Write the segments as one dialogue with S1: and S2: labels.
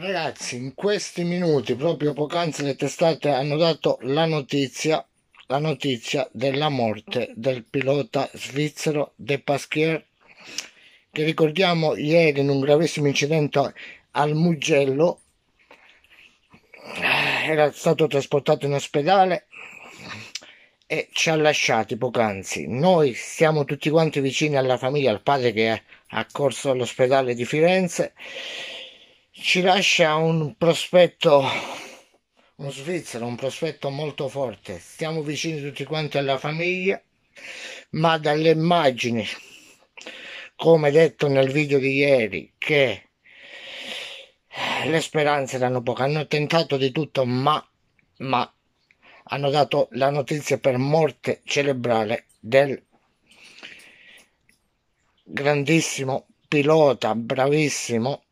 S1: Ragazzi, in questi minuti, proprio poc'anzi, le testate hanno dato la notizia, la notizia della morte del pilota svizzero De Pasquier, che ricordiamo ieri in un gravissimo incidente al Mugello, eh, era stato trasportato in ospedale e ci ha lasciati poc'anzi. Noi siamo tutti quanti vicini alla famiglia, al padre che è accorso all'ospedale di Firenze ci lascia un prospetto, un svizzero, un prospetto molto forte. Stiamo vicini tutti quanti alla famiglia, ma dalle immagini, come detto nel video di ieri, che le speranze erano poche, hanno tentato di tutto, ma, ma hanno dato la notizia per morte cerebrale del grandissimo pilota, bravissimo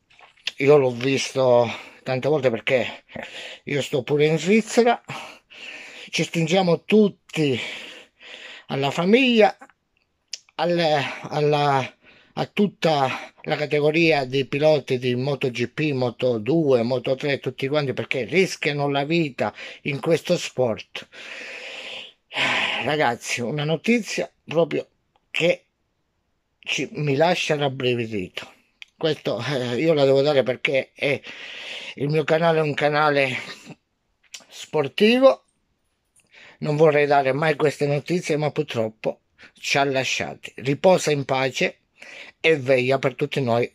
S1: io l'ho visto tante volte perché io sto pure in Svizzera, ci stringiamo tutti alla famiglia, alla, alla, a tutta la categoria di piloti di MotoGP, Moto2, Moto3, tutti quanti perché rischiano la vita in questo sport. Ragazzi, una notizia proprio che ci, mi lascia rabbrividito questo eh, io la devo dare perché è, il mio canale è un canale sportivo non vorrei dare mai queste notizie ma purtroppo ci ha lasciati riposa in pace e veglia per tutti noi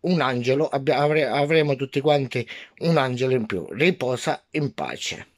S1: un angelo avremo tutti quanti un angelo in più riposa in pace